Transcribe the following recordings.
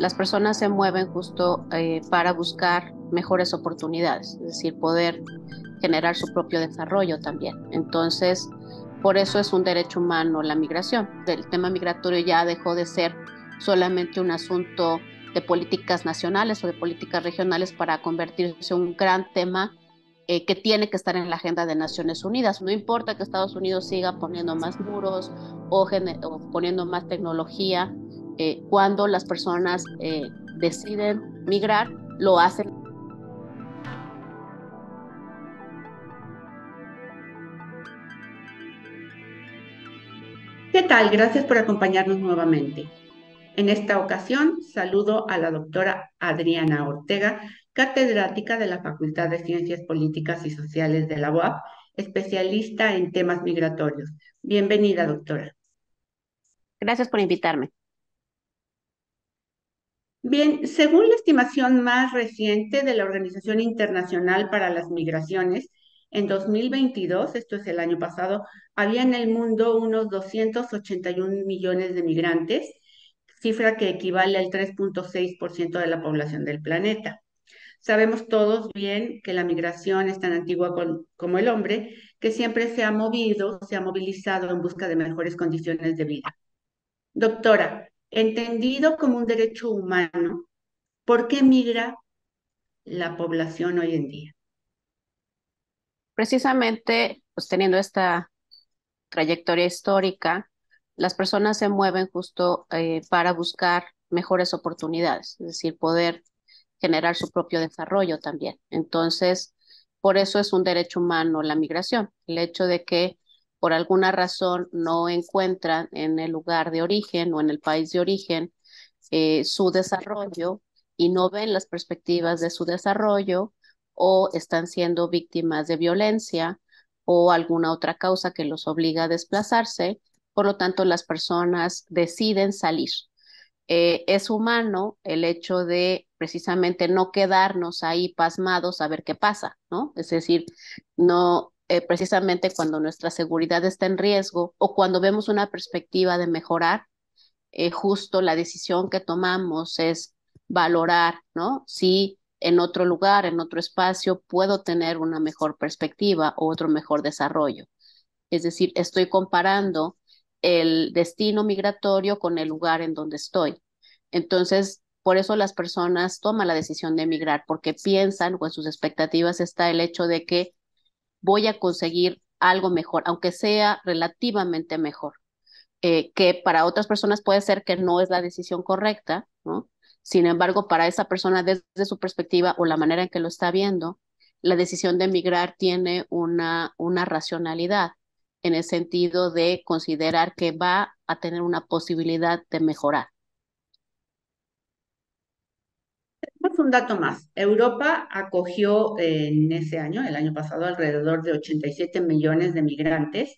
las personas se mueven justo eh, para buscar mejores oportunidades, es decir, poder generar su propio desarrollo también. Entonces, por eso es un derecho humano la migración. El tema migratorio ya dejó de ser solamente un asunto de políticas nacionales o de políticas regionales para convertirse en un gran tema eh, que tiene que estar en la agenda de Naciones Unidas. No importa que Estados Unidos siga poniendo más muros o poniendo más tecnología eh, cuando las personas eh, deciden migrar, lo hacen ¿Qué tal? Gracias por acompañarnos nuevamente. En esta ocasión saludo a la doctora Adriana Ortega, catedrática de la Facultad de Ciencias Políticas y Sociales de la UAP, especialista en temas migratorios. Bienvenida, doctora. Gracias por invitarme. Bien, según la estimación más reciente de la Organización Internacional para las Migraciones, en 2022, esto es el año pasado, había en el mundo unos 281 millones de migrantes, cifra que equivale al 3.6% de la población del planeta. Sabemos todos bien que la migración es tan antigua como el hombre, que siempre se ha movido, se ha movilizado en busca de mejores condiciones de vida. Doctora, entendido como un derecho humano, ¿por qué migra la población hoy en día? Precisamente, pues teniendo esta trayectoria histórica, las personas se mueven justo eh, para buscar mejores oportunidades, es decir, poder generar su propio desarrollo también. Entonces, por eso es un derecho humano la migración, el hecho de que por alguna razón no encuentran en el lugar de origen o en el país de origen eh, su desarrollo y no ven las perspectivas de su desarrollo o están siendo víctimas de violencia o alguna otra causa que los obliga a desplazarse. Por lo tanto, las personas deciden salir. Eh, es humano el hecho de precisamente no quedarnos ahí pasmados a ver qué pasa, ¿no? Es decir, no eh, precisamente cuando nuestra seguridad está en riesgo o cuando vemos una perspectiva de mejorar, eh, justo la decisión que tomamos es valorar, ¿no? Si en otro lugar, en otro espacio, puedo tener una mejor perspectiva o otro mejor desarrollo. Es decir, estoy comparando el destino migratorio con el lugar en donde estoy. Entonces, por eso las personas toman la decisión de emigrar, porque piensan o en sus expectativas está el hecho de que voy a conseguir algo mejor, aunque sea relativamente mejor, eh, que para otras personas puede ser que no es la decisión correcta, ¿no? Sin embargo, para esa persona desde su perspectiva o la manera en que lo está viendo, la decisión de emigrar tiene una, una racionalidad en el sentido de considerar que va a tener una posibilidad de mejorar. un dato más. Europa acogió eh, en ese año, el año pasado, alrededor de 87 millones de migrantes,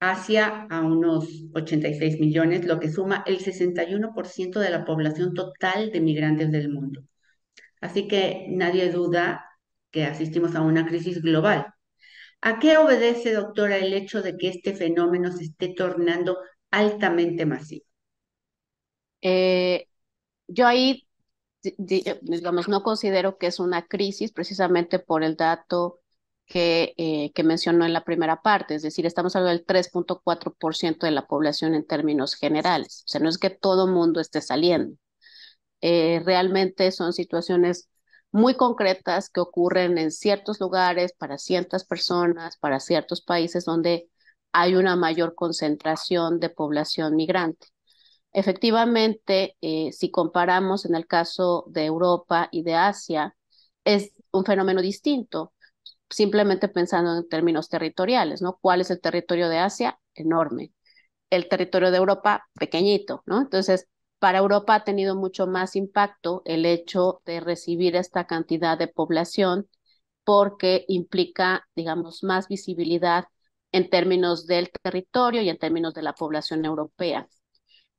hacia a unos 86 millones, lo que suma el 61% de la población total de migrantes del mundo. Así que nadie duda que asistimos a una crisis global. ¿A qué obedece, doctora, el hecho de que este fenómeno se esté tornando altamente masivo? Eh, yo ahí eh, no considero que es una crisis precisamente por el dato que, eh, que mencionó en la primera parte, es decir, estamos hablando del 3.4% de la población en términos generales, o sea, no es que todo mundo esté saliendo. Eh, realmente son situaciones muy concretas que ocurren en ciertos lugares, para ciertas personas, para ciertos países donde hay una mayor concentración de población migrante. Efectivamente, eh, si comparamos en el caso de Europa y de Asia, es un fenómeno distinto, simplemente pensando en términos territoriales, ¿no? ¿Cuál es el territorio de Asia? Enorme. El territorio de Europa, pequeñito, ¿no? Entonces, para Europa ha tenido mucho más impacto el hecho de recibir esta cantidad de población porque implica, digamos, más visibilidad en términos del territorio y en términos de la población europea.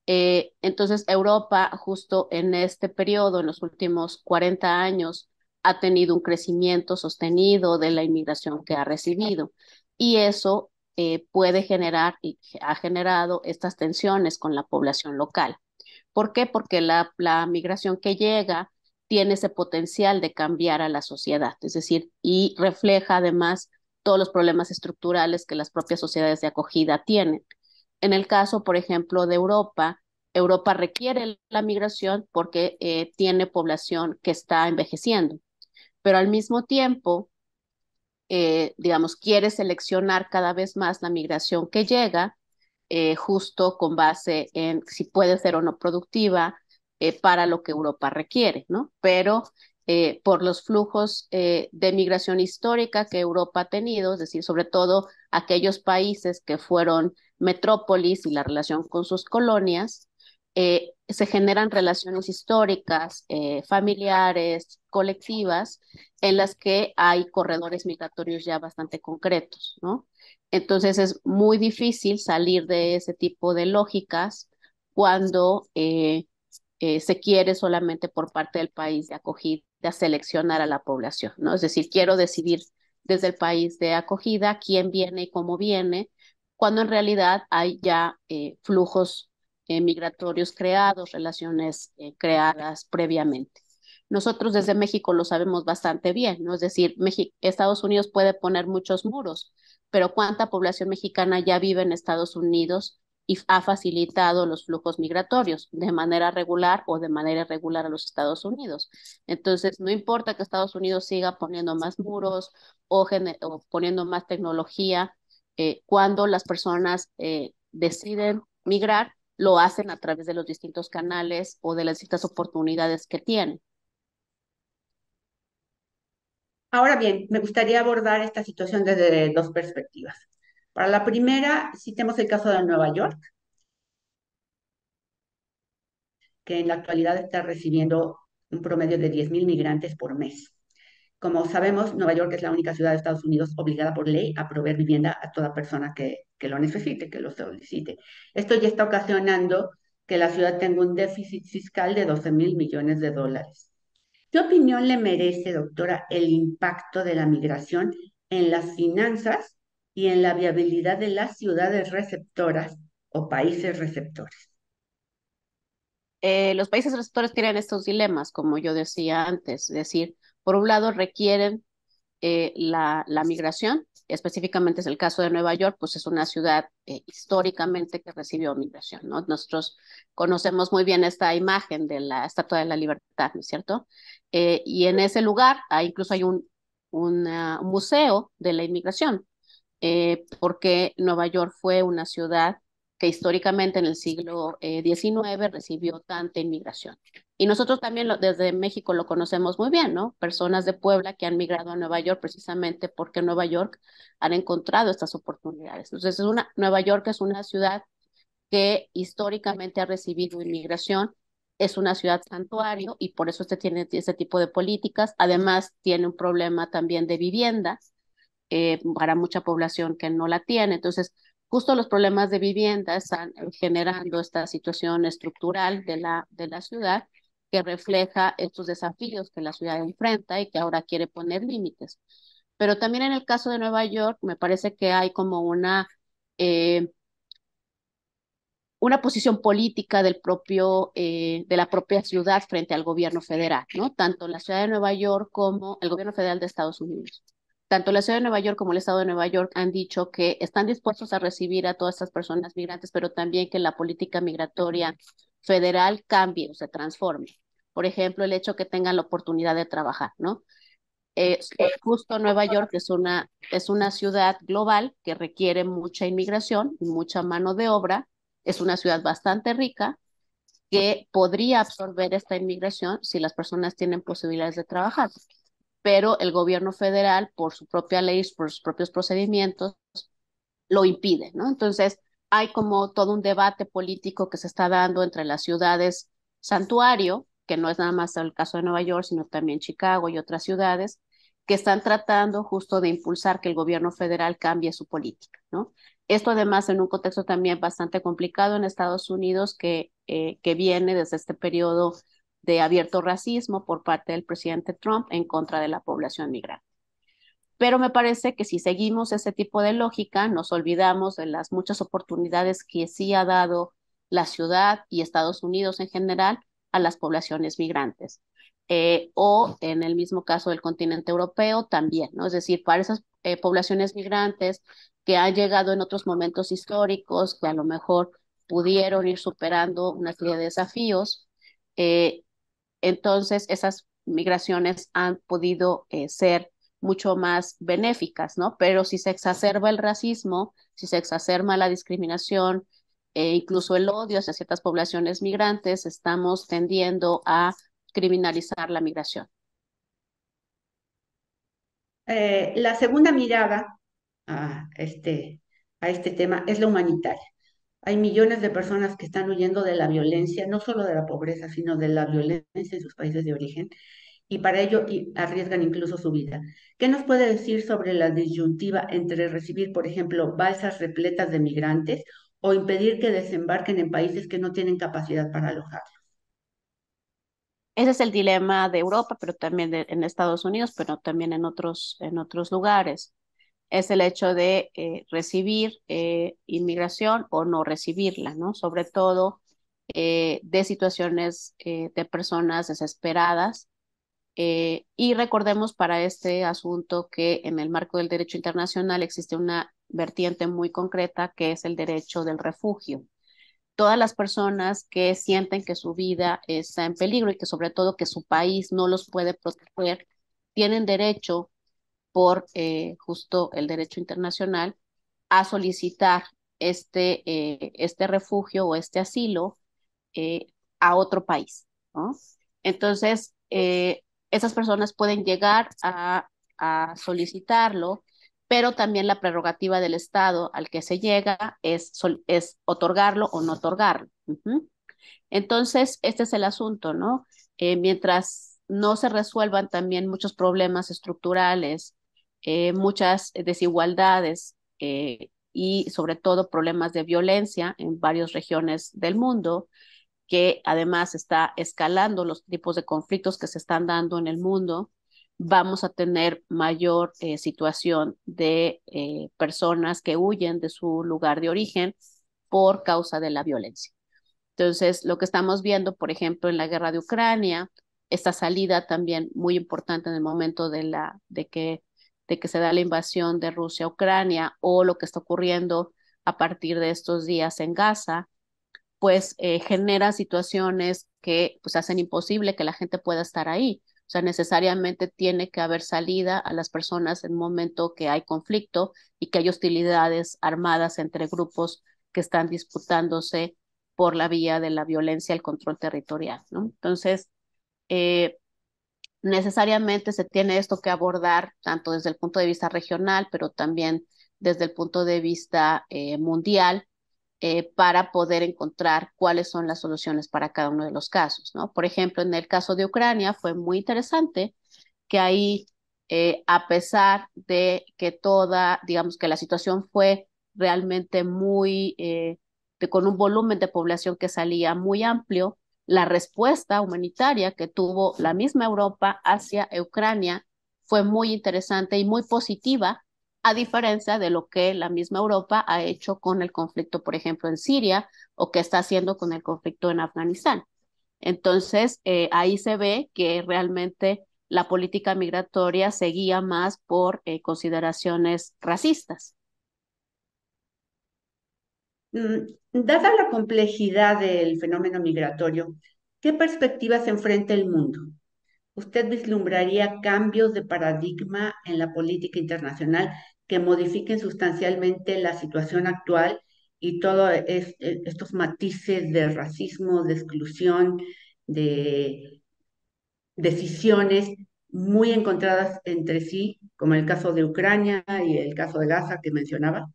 Eh, entonces, Europa justo en este periodo, en los últimos 40 años, ha tenido un crecimiento sostenido de la inmigración que ha recibido. Y eso eh, puede generar y ha generado estas tensiones con la población local. ¿Por qué? Porque la migración que llega tiene ese potencial de cambiar a la sociedad, es decir, y refleja además todos los problemas estructurales que las propias sociedades de acogida tienen. En el caso, por ejemplo, de Europa, Europa requiere la migración porque eh, tiene población que está envejeciendo, pero al mismo tiempo, eh, digamos, quiere seleccionar cada vez más la migración que llega, eh, justo con base en si puede ser o no productiva para lo que Europa requiere, ¿no? Pero eh, por los flujos eh, de migración histórica que Europa ha tenido, es decir, sobre todo aquellos países que fueron metrópolis y la relación con sus colonias, eh, se generan relaciones históricas, familiares, colectivas, en las que hay corredores migratorios ya bastante concretos, ¿no? Entonces es muy difícil salir de ese tipo de lógicas cuando se quiere solamente por parte del país de acogida de seleccionar a la población, ¿no? Es decir, quiero decidir desde el país de acogida quién viene y cómo viene, cuando en realidad hay ya eh, flujos eh, migratorios creados, relaciones eh, creadas previamente. Nosotros desde México lo sabemos bastante bien, ¿no? Es decir, Estados Unidos puede poner muchos muros, pero ¿cuánta población mexicana ya vive en Estados Unidos y ha facilitado los flujos migratorios de manera regular o de manera irregular a los Estados Unidos. Entonces, no importa que Estados Unidos siga poniendo más muros o, poniendo más tecnología, eh, cuando las personas eh, deciden migrar, lo hacen a través de los distintos canales o de las distintas oportunidades que tienen. Ahora bien, me gustaría abordar esta situación desde dos perspectivas. Para la primera, citemos el caso de Nueva York, que en la actualidad está recibiendo un promedio de 10.000 migrantes por mes. Como sabemos, Nueva York es la única ciudad de Estados Unidos obligada por ley a proveer vivienda a toda persona que, que lo necesite, que lo solicite. Esto ya está ocasionando que la ciudad tenga un déficit fiscal de 12 mil millones de dólares. ¿Qué opinión le merece, doctora, el impacto de la migración en las finanzas y en la viabilidad de las ciudades receptoras o países receptores. Eh, los países receptores tienen estos dilemas, como yo decía antes, es decir, por un lado requieren eh, la, la, migración, específicamente es el caso de Nueva York, pues es una ciudad eh, históricamente que recibió migración, ¿no? Nosotros conocemos muy bien esta imagen de la Estatua de la Libertad, ¿no es cierto? y en ese lugar hay, incluso hay un, un museo de la inmigración, eh, porque Nueva York fue una ciudad que históricamente en el siglo XIX eh, recibió tanta inmigración. Y nosotros también desde México lo conocemos muy bien, ¿no? Personas de Puebla que han migrado a Nueva York precisamente porque en Nueva York han encontrado estas oportunidades. Entonces, es una, Nueva York es una ciudad que históricamente ha recibido inmigración, es una ciudad santuario y por eso este tiene este tipo de políticas. Además, tiene un problema también de viviendas, eh, para mucha población que no la tiene. Entonces, justo los problemas de vivienda están eh, generando esta situación estructural de la, de la ciudad que refleja estos desafíos que la ciudad enfrenta y que ahora quiere poner límites. Pero también en el caso de Nueva York, me parece que hay como una, eh, una posición política del propio, de la propia ciudad frente al gobierno federal, ¿no? Tanto la ciudad de Nueva York como el gobierno federal de Estados Unidos tanto la ciudad de Nueva York como el estado de Nueva York han dicho que están dispuestos a recibir a todas estas personas migrantes, pero también que la política migratoria federal cambie o se transforme. Por ejemplo, el hecho que tengan la oportunidad de trabajar, ¿no? Eh, justo Nueva York es una, es una ciudad global que requiere mucha inmigración, mucha mano de obra, es una ciudad bastante rica que podría absorber esta inmigración si las personas tienen posibilidades de trabajar pero el gobierno federal, por su propia ley, por sus propios procedimientos, lo impide, ¿no? Entonces, hay como todo un debate político que se está dando entre las ciudades santuario, que no es nada más el caso de Nueva York, sino también Chicago y otras ciudades, que están tratando justo de impulsar que el gobierno federal cambie su política, ¿no? Esto además en un contexto también bastante complicado en Estados Unidos que, eh, que viene desde este periodo de abierto racismo por parte del presidente Trump en contra de la población migrante. Pero me parece que si seguimos ese tipo de lógica, nos olvidamos de las muchas oportunidades que sí ha dado la ciudad y Estados Unidos en general a las poblaciones migrantes. Eh, o en el mismo caso del continente europeo también, ¿no? Es decir, para esas eh, poblaciones migrantes que han llegado en otros momentos históricos, que a lo mejor pudieron ir superando una serie de desafíos, eh, entonces, esas migraciones han podido eh, ser mucho más benéficas, ¿no? Pero si se exacerba el racismo, si se exacerba la discriminación, e incluso el odio hacia ciertas poblaciones migrantes, estamos tendiendo a criminalizar la migración. Eh, la segunda mirada a este, a este tema es la humanitaria. Hay millones de personas que están huyendo de la violencia, no solo de la pobreza, sino de la violencia en sus países de origen, y para ello arriesgan incluso su vida. ¿Qué nos puede decir sobre la disyuntiva entre recibir, por ejemplo, balsas repletas de migrantes o impedir que desembarquen en países que no tienen capacidad para alojarlos? Ese es el dilema de Europa, pero también de, en Estados Unidos, pero también en otros, en otros lugares es el hecho de eh, recibir eh, inmigración o no recibirla, ¿no? Sobre todo eh, de situaciones de personas desesperadas. y recordemos para este asunto que en el marco del derecho internacional existe una vertiente muy concreta que es el derecho del refugio. Todas las personas que sienten que su vida está en peligro y que sobre todo que su país no los puede proteger, tienen derecho por eh, justo el derecho internacional a solicitar este, eh, este refugio o este asilo eh, a otro país. ¿no? Entonces, esas personas pueden llegar a, solicitarlo, pero también la prerrogativa del Estado al que se llega es, es otorgarlo o no otorgarlo. Entonces, este es el asunto, ¿no? mientras no se resuelvan también muchos problemas estructurales eh, muchas desigualdades eh, y sobre todo problemas de violencia en varias regiones del mundo, que además está escalando los tipos de conflictos que se están dando en el mundo, vamos a tener mayor eh, situación de personas que huyen de su lugar de origen por causa de la violencia. Entonces, lo que estamos viendo, por ejemplo, en la guerra de Ucrania, esta salida también muy importante en el momento de, la, de que de que se da la invasión de Rusia a Ucrania o lo que está ocurriendo a partir de estos días en Gaza, pues eh, genera situaciones que pues hacen imposible que la gente pueda estar ahí. O sea, necesariamente tiene que haber salida a las personas en momento que hay conflicto y que hay hostilidades armadas entre grupos que están disputándose por la vía de la violencia, el control territorial, ¿no? Entonces, eh, necesariamente se tiene esto que abordar tanto desde el punto de vista regional, pero también desde el punto de vista eh, mundial eh, para poder encontrar cuáles son las soluciones para cada uno de los casos. ¿no? Por ejemplo, en el caso de Ucrania fue muy interesante que ahí, eh, a pesar de que toda, digamos que la situación fue realmente muy, con un volumen de población que salía muy amplio, la respuesta humanitaria que tuvo la misma Europa hacia Ucrania fue muy interesante y muy positiva, a diferencia de lo que la misma Europa ha hecho con el conflicto, por ejemplo, en Siria o que está haciendo con el conflicto en Afganistán. Entonces, eh, ahí se ve que realmente la política migratoria seguía más por eh, consideraciones racistas. Mm, dada la complejidad del fenómeno migratorio, ¿qué perspectivas enfrenta el mundo? ¿Usted vislumbraría cambios de paradigma en la política internacional que modifiquen sustancialmente la situación actual y todos e, estos matices de racismo, de exclusión, de decisiones muy encontradas entre sí, como el caso de Ucrania y el caso de Gaza que mencionaba?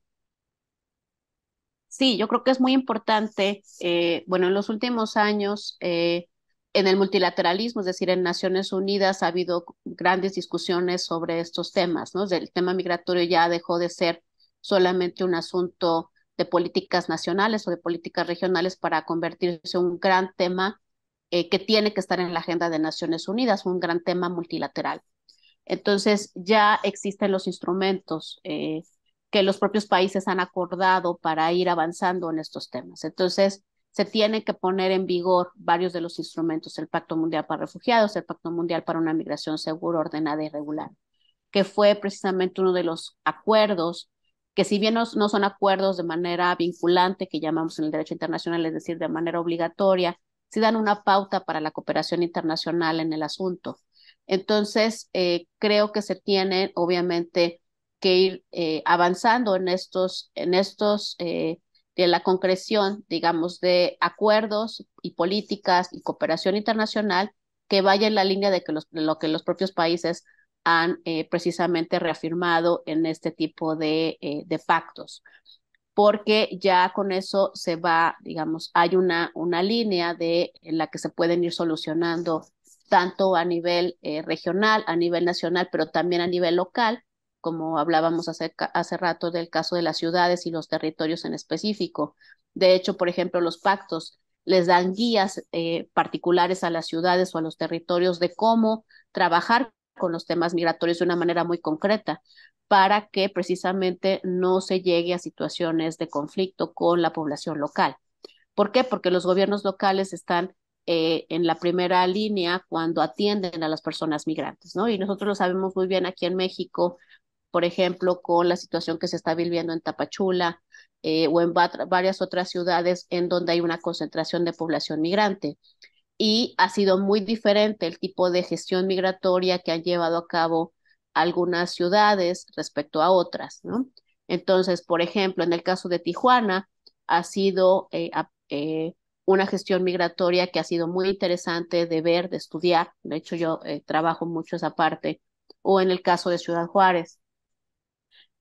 Sí, yo creo que es muy importante, eh, bueno, en los últimos años, eh, en el multilateralismo, es decir, en Naciones Unidas ha habido grandes discusiones sobre estos temas, ¿no? El tema migratorio ya dejó de ser solamente un asunto de políticas nacionales o de políticas regionales para convertirse en un gran tema eh, que tiene que estar en la agenda de Naciones Unidas, un gran tema multilateral. Entonces, ya existen los instrumentos que los propios países han acordado para ir avanzando en estos temas. Entonces, se tienen que poner en vigor varios de los instrumentos, el Pacto Mundial para Refugiados, el Pacto Mundial para una Migración Segura, Ordenada y Regular, que fue precisamente uno de los acuerdos que si bien no, son acuerdos de manera vinculante, que llamamos en el derecho internacional, es decir, de manera obligatoria, sí dan una pauta para la cooperación internacional en el asunto. Entonces, eh, creo que se tiene obviamente, que ir eh, avanzando en estos, en estos eh, de la concreción, digamos, de acuerdos y políticas y cooperación internacional que vaya en la línea de, que los, lo que los propios países han eh, precisamente reafirmado en este tipo de, de, pactos, porque ya con eso se va, digamos, hay una, una línea de, en la que se pueden ir solucionando tanto a nivel regional, a nivel nacional, pero también a nivel local, como hablábamos hace, hace rato del caso de las ciudades y los territorios en específico. De hecho, por ejemplo, los pactos les dan guías eh, particulares a las ciudades o a los territorios de cómo trabajar con los temas migratorios de una manera muy concreta para que precisamente no se llegue a situaciones de conflicto con la población local. ¿Por qué? Porque los gobiernos locales están eh, en la primera línea cuando atienden a las personas migrantes, ¿no? Y nosotros lo sabemos muy bien aquí en México, por ejemplo, con la situación que se está viviendo en Tapachula eh, o en varias otras ciudades en donde hay una concentración de población migrante. Y ha sido muy diferente el tipo de gestión migratoria que han llevado a cabo algunas ciudades respecto a otras, ¿no? Entonces, por ejemplo, en el caso de Tijuana, ha sido eh, eh, una gestión migratoria que ha sido muy interesante de ver, de estudiar. De hecho, yo trabajo mucho esa parte. O en el caso de Ciudad Juárez,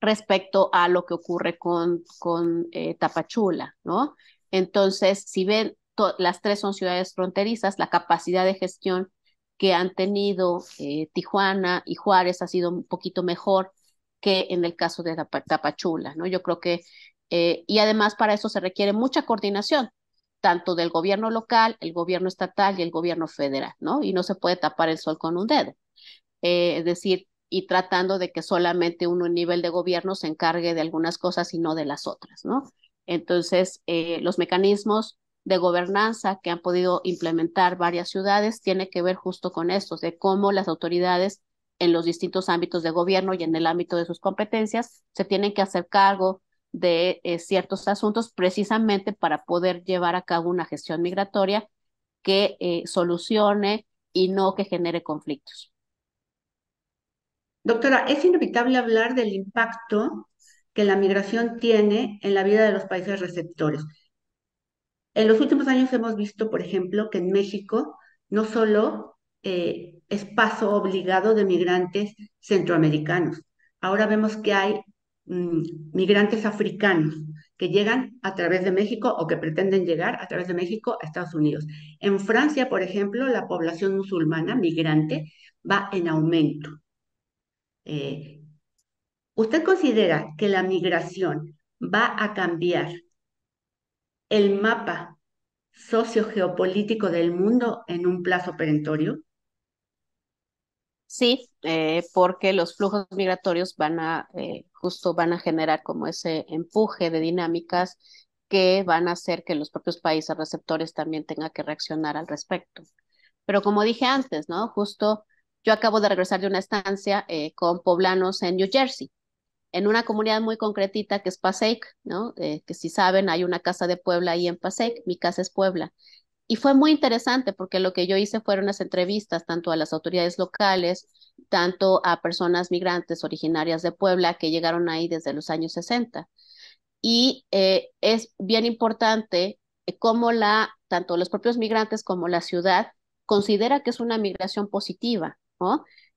respecto a lo que ocurre con, con eh, Tapachula, ¿no? Entonces, si ven, las tres son ciudades fronterizas, la capacidad de gestión que han tenido eh, Tijuana y Juárez ha sido un poquito mejor que en el caso de Tapachula, ¿no? Yo creo que, eh, y además para eso se requiere mucha coordinación, tanto del gobierno local, el gobierno estatal y el gobierno federal, ¿no? Y no se puede tapar el sol con un dedo. es decir, y tratando de que solamente un nivel de gobierno se encargue de algunas cosas y no de las otras, ¿no? Entonces, eh, los mecanismos de gobernanza que han podido implementar varias ciudades tiene que ver justo con esto, de cómo las autoridades en los distintos ámbitos de gobierno y en el ámbito de sus competencias se tienen que hacer cargo de eh, ciertos asuntos precisamente para poder llevar a cabo una gestión migratoria que eh, solucione y no que genere conflictos. Doctora, es inevitable hablar del impacto que la migración tiene en la vida de los países receptores. En los últimos años hemos visto, por ejemplo, que en México no solo eh, es paso obligado de migrantes centroamericanos, ahora vemos que hay mm, migrantes africanos que llegan a través de México o que pretenden llegar a través de México a Estados Unidos. En Francia, por ejemplo, la población musulmana migrante va en aumento. Eh, ¿Usted considera que la migración va a cambiar el mapa sociogeopolítico del mundo en un plazo perentorio? Sí, eh, porque los flujos migratorios van a eh, justo van a generar como ese empuje de dinámicas que van a hacer que los propios países receptores también tengan que reaccionar al respecto. Pero como dije antes, ¿no? Justo yo acabo de regresar de una estancia eh, con poblanos en New Jersey, en una comunidad muy concretita que es Passaic, ¿no? Eh, que si saben, hay una casa de Puebla ahí en Passaic, mi casa es Puebla. Y fue muy interesante porque lo que yo hice fueron unas entrevistas tanto a las autoridades locales, tanto a personas migrantes originarias de Puebla que llegaron ahí desde los años 60. Y eh, es bien importante cómo la, tanto los propios migrantes como la ciudad considera que es una migración positiva,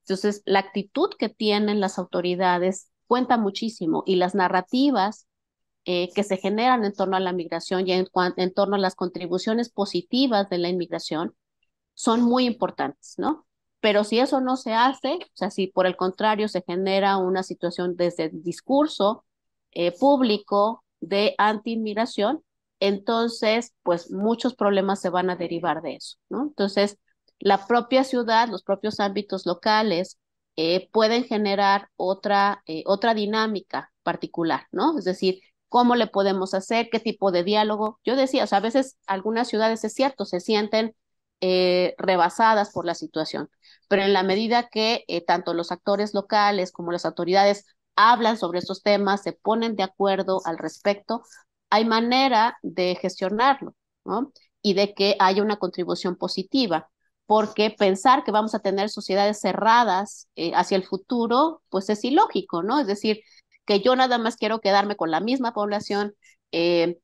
entonces, la actitud que tienen las autoridades cuenta muchísimo y las narrativas eh, que se generan en torno a la migración y en, torno a las contribuciones positivas de la inmigración son muy importantes, ¿no? Pero si eso no se hace, o sea, si por el contrario se genera una situación desde el discurso eh, público de anti-inmigración, entonces, pues muchos problemas se van a derivar de eso, ¿no? Entonces, la propia ciudad, los propios ámbitos locales eh, pueden generar otra, eh, otra dinámica particular, ¿no? Es decir, cómo le podemos hacer, qué tipo de diálogo. Yo decía, a veces algunas ciudades es cierto, se sienten eh, rebasadas por la situación, pero en la medida que tanto los actores locales como las autoridades hablan sobre estos temas, se ponen de acuerdo al respecto, hay manera de gestionarlo, ¿no? Y de que haya una contribución positiva porque pensar que vamos a tener sociedades cerradas eh, hacia el futuro, pues es ilógico, ¿no? Es decir, que yo nada más quiero quedarme con la misma población eh,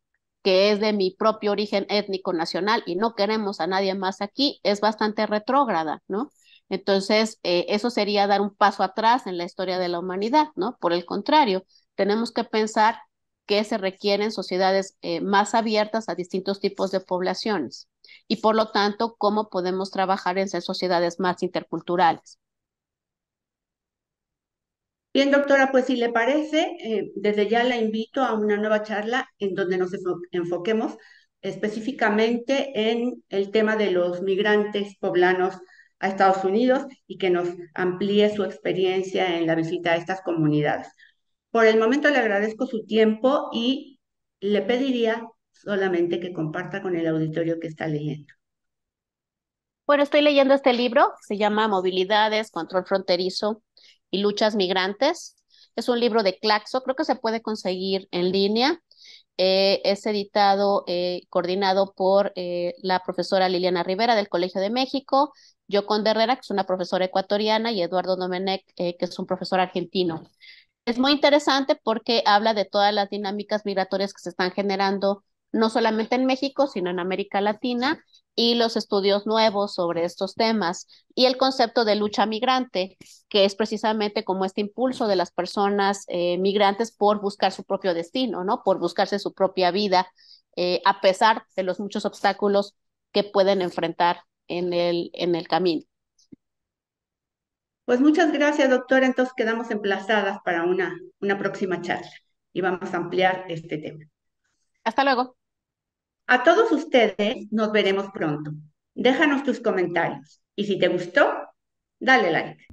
que es de mi propio origen étnico nacional y no queremos a nadie más aquí, es bastante retrógrada, ¿no? Entonces, eh, eso sería dar un paso atrás en la historia de la humanidad, ¿no? Por el contrario, tenemos que pensar que se requieren sociedades más abiertas a distintos tipos de poblaciones y por lo tanto cómo podemos trabajar en sociedades más interculturales. Bien, doctora, pues si le parece, eh, desde ya la invito a una nueva charla en donde nos enfoquemos específicamente en el tema de los migrantes poblanos a Estados Unidos y que nos amplíe su experiencia en la visita a estas comunidades. Por el momento le agradezco su tiempo y le pediría solamente que comparta con el auditorio que está leyendo. Bueno, estoy leyendo este libro, se llama Movilidades, Control Fronterizo y Luchas Migrantes. Es un libro de Claxo, creo que se puede conseguir en línea. Eh, es editado, eh, coordinado por eh, la profesora Liliana Rivera del Colegio de México, yo Herrera, que es una profesora ecuatoriana, y Eduardo Domenech, eh, que es un profesor argentino. Es muy interesante porque habla de todas las dinámicas migratorias que se están generando no solamente en México, sino en América Latina, y los estudios nuevos sobre estos temas, y el concepto de lucha migrante, que es precisamente como este impulso de las personas eh, migrantes por buscar su propio destino, ¿no? Por buscarse su propia vida, eh, a pesar de los muchos obstáculos que pueden enfrentar en el, en el camino. Pues muchas gracias, doctora. Entonces quedamos emplazadas para una, una próxima charla y vamos a ampliar este tema. Hasta luego. A todos ustedes nos veremos pronto. Déjanos tus comentarios y si te gustó, dale like.